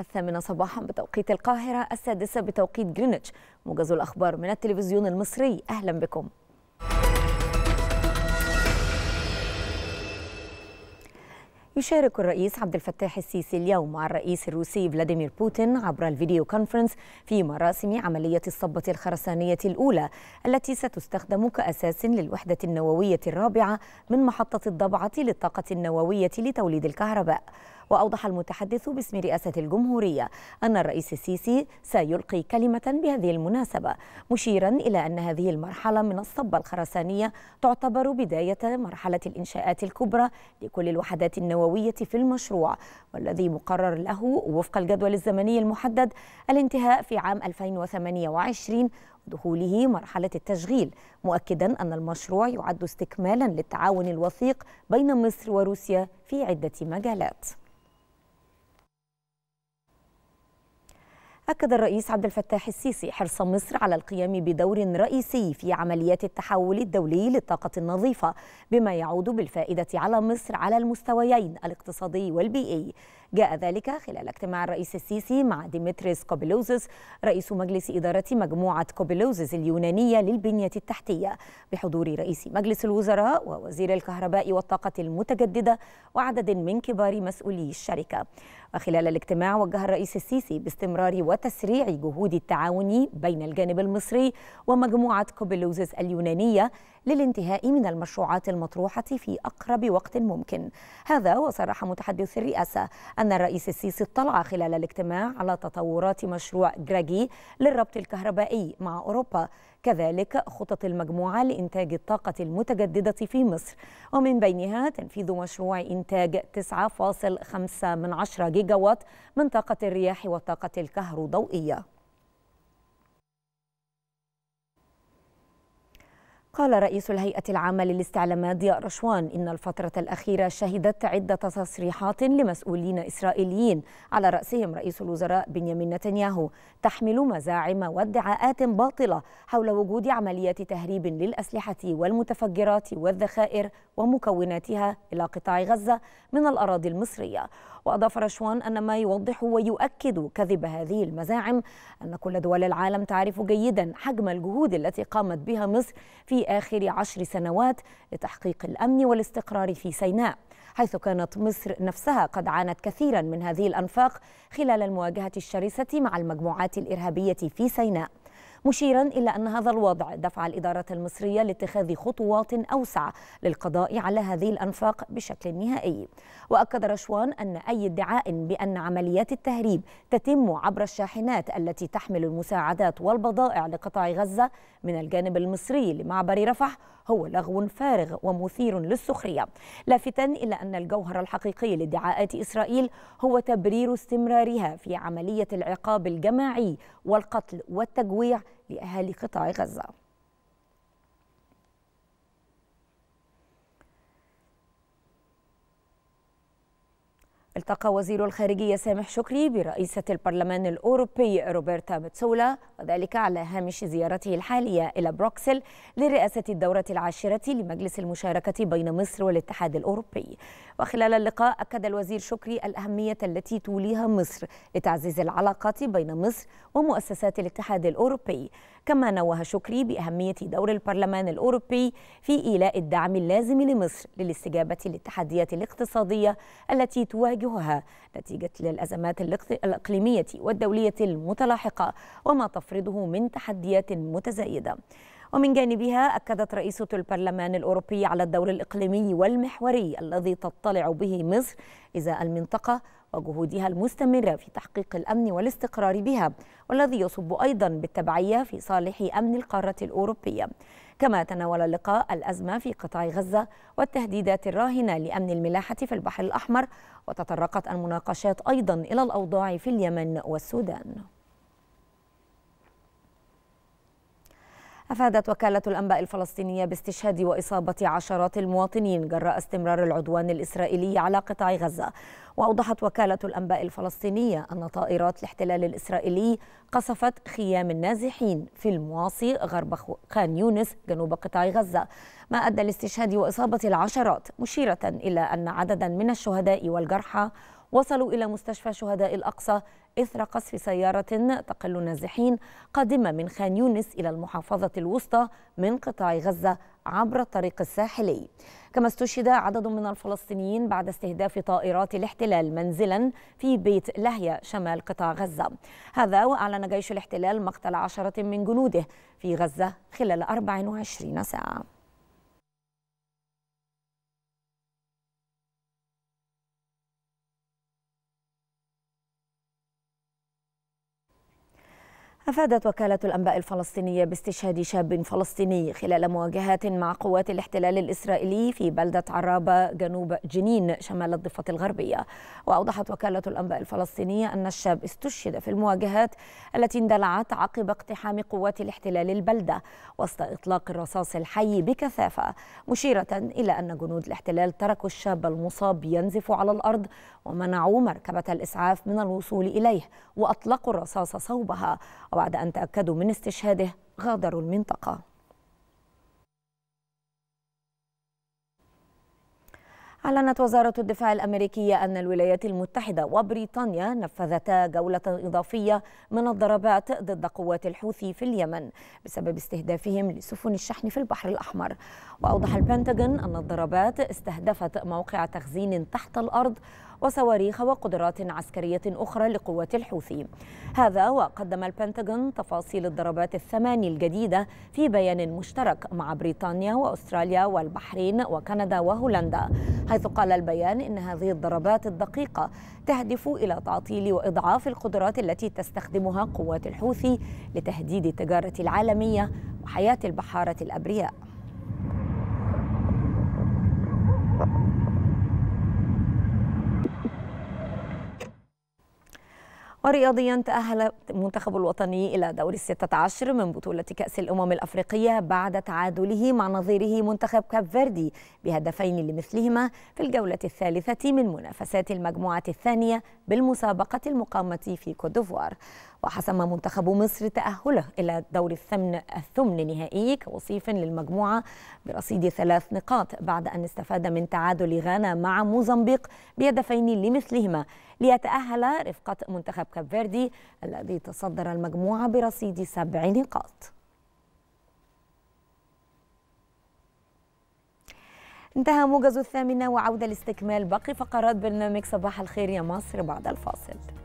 الثامنة صباحا بتوقيت القاهرة السادسة بتوقيت جرينتش موجز الأخبار من التلفزيون المصري أهلا بكم يشارك الرئيس عبد الفتاح السيسي اليوم مع الرئيس الروسي فلاديمير بوتين عبر الفيديو كونفرنس في مراسم عملية الصبة الخرسانية الأولى التي ستستخدم كأساس للوحدة النووية الرابعة من محطة الضبعة للطاقة النووية لتوليد الكهرباء وأوضح المتحدث باسم رئاسة الجمهورية أن الرئيس السيسي سيلقي كلمة بهذه المناسبة مشيرا إلى أن هذه المرحلة من الصبة الخرسانية تعتبر بداية مرحلة الإنشاءات الكبرى لكل الوحدات النووية في المشروع والذي مقرر له وفق الجدول الزمني المحدد الانتهاء في عام 2028 دخوله مرحلة التشغيل مؤكدا أن المشروع يعد استكمالا للتعاون الوثيق بين مصر وروسيا في عدة مجالات أكد الرئيس عبد الفتاح السيسي حرص مصر على القيام بدور رئيسي في عمليات التحول الدولي للطاقة النظيفة بما يعود بالفائدة على مصر على المستويين الاقتصادي والبيئي جاء ذلك خلال اجتماع الرئيس السيسي مع ديمتريس كوبيلوزيس رئيس مجلس إدارة مجموعة كوبيلوزيس اليونانية للبنية التحتية بحضور رئيس مجلس الوزراء ووزير الكهرباء والطاقة المتجددة وعدد من كبار مسؤولي الشركة وخلال الاجتماع وجه الرئيس السيسي باستمرار وتسريع جهود التعاون بين الجانب المصري ومجموعة كوبلوزس اليونانية للانتهاء من المشروعات المطروحة في أقرب وقت ممكن هذا وصرح متحدث الرئاسة أن الرئيس السيسي اطلع خلال الاجتماع على تطورات مشروع جراجي للربط الكهربائي مع أوروبا كذلك خطط المجموعة لإنتاج الطاقة المتجددة في مصر ومن بينها تنفيذ مشروع إنتاج 9.5 من 10 جيجاوات من طاقة الرياح والطاقة الكهروضوئية قال رئيس الهيئة العامة للاستعلامات ضياء رشوان إن الفترة الأخيرة شهدت عدة تصريحات لمسؤولين إسرائيليين على رأسهم رئيس الوزراء بنيامين نتنياهو تحمل مزاعم وادعاءات باطلة حول وجود عمليات تهريب للأسلحة والمتفجرات والذخائر ومكوناتها إلى قطاع غزة من الأراضي المصرية وأضاف رشوان أن ما يوضح ويؤكد كذب هذه المزاعم أن كل دول العالم تعرف جيدا حجم الجهود التي قامت بها مصر في في آخر عشر سنوات لتحقيق الأمن والاستقرار في سيناء حيث كانت مصر نفسها قد عانت كثيرا من هذه الأنفاق خلال المواجهة الشرسة مع المجموعات الإرهابية في سيناء مشيرا إلى أن هذا الوضع دفع الإدارة المصرية لاتخاذ خطوات أوسع للقضاء على هذه الأنفاق بشكل نهائي وأكد رشوان أن أي ادعاء بأن عمليات التهريب تتم عبر الشاحنات التي تحمل المساعدات والبضائع لقطاع غزة من الجانب المصري لمعبر رفح هو لغو فارغ ومثير للسخرية لافتا إلى أن الجوهر الحقيقي لادعاءات إسرائيل هو تبرير استمرارها في عملية العقاب الجماعي والقتل والتجويع لأهالي قطاع غزة التقى وزير الخارجية سامح شكري برئيسة البرلمان الأوروبي روبرتا متسولا وذلك على هامش زيارته الحالية إلى بروكسل لرئاسة الدورة العاشرة لمجلس المشاركة بين مصر والاتحاد الأوروبي وخلال اللقاء أكد الوزير شكري الأهمية التي توليها مصر لتعزيز العلاقات بين مصر ومؤسسات الاتحاد الأوروبي كما نوه شكري بأهمية دور البرلمان الأوروبي في إيلاء الدعم اللازم لمصر للاستجابة للتحديات الاقتصادية التي تواجهها نتيجة للأزمات الإقليمية والدولية المتلاحقة وما تفرضه من تحديات متزايدة ومن جانبها أكدت رئيسة البرلمان الأوروبي على الدور الإقليمي والمحوري الذي تطلع به مصر إزاء المنطقة وجهودها المستمرة في تحقيق الأمن والاستقرار بها والذي يصب أيضا بالتبعية في صالح أمن القارة الأوروبية كما تناول اللقاء الأزمة في قطاع غزة والتهديدات الراهنة لأمن الملاحة في البحر الأحمر وتطرقت المناقشات أيضا إلى الأوضاع في اليمن والسودان أفادت وكالة الأنباء الفلسطينية باستشهاد وإصابة عشرات المواطنين جراء استمرار العدوان الإسرائيلي على قطاع غزة وأوضحت وكالة الأنباء الفلسطينية أن طائرات الاحتلال الإسرائيلي قصفت خيام النازحين في المواصي غرب خان يونس جنوب قطاع غزة ما أدى لاستشهاد وإصابة العشرات مشيرة إلى أن عددا من الشهداء والجرحى وصلوا إلى مستشفى شهداء الأقصى إثر قصف سيارة تقل النازحين قادمة من خان يونس إلى المحافظة الوسطى من قطاع غزة عبر الطريق الساحلي كما استشهد عدد من الفلسطينيين بعد استهداف طائرات الاحتلال منزلا في بيت لهيا شمال قطاع غزة هذا وأعلن جيش الاحتلال مقتل عشرة من جنوده في غزة خلال 24 ساعة أفادت وكالة الأنباء الفلسطينية باستشهاد شاب فلسطيني خلال مواجهات مع قوات الاحتلال الإسرائيلي في بلدة عرابة جنوب جنين شمال الضفة الغربية وأوضحت وكالة الأنباء الفلسطينية أن الشاب استشهد في المواجهات التي اندلعت عقب اقتحام قوات الاحتلال البلدة وسط إطلاق الرصاص الحي بكثافة مشيرة إلى أن جنود الاحتلال تركوا الشاب المصاب ينزف على الأرض ومنعوا مركبة الإسعاف من الوصول إليه وأطلقوا الرصاص صوبها وبعد أن تأكدوا من استشهاده غادروا المنطقة أعلنت وزارة الدفاع الأمريكية أن الولايات المتحدة وبريطانيا نفذتا جولة إضافية من الضربات ضد قوات الحوثي في اليمن بسبب استهدافهم لسفن الشحن في البحر الأحمر وأوضح البنتاجون أن الضربات استهدفت موقع تخزين تحت الأرض وصواريخ وقدرات عسكرية أخرى لقوات الحوثي هذا وقدم البنتاغون تفاصيل الضربات الثمان الجديدة في بيان مشترك مع بريطانيا وأستراليا والبحرين وكندا وهولندا حيث قال البيان إن هذه الضربات الدقيقة تهدف إلى تعطيل وإضعاف القدرات التي تستخدمها قوات الحوثي لتهديد التجارة العالمية وحياة البحارة الأبرياء ورياضيا تأهل منتخب الوطني إلى دور الستة عشر من بطولة كأس الأمم الأفريقية بعد تعادله مع نظيره منتخب كاب فيردي بهدفين لمثلهما في الجولة الثالثة من منافسات المجموعة الثانية بالمسابقة المقامة في كوت ديفوار وحسم منتخب مصر تأهله إلى دور الثمن الثمن نهائي كوصيف للمجموعة برصيد ثلاث نقاط بعد أن استفاد من تعادل غانا مع موزمبيق بهدفين لمثلهما ليتأهل رفقة منتخب كاب فيردي الذي تصدر المجموعة برصيد سبع نقاط انتهى موجز الثامنة وعودة لاستكمال باقي فقرات برنامج صباح الخير يا مصر بعد الفاصل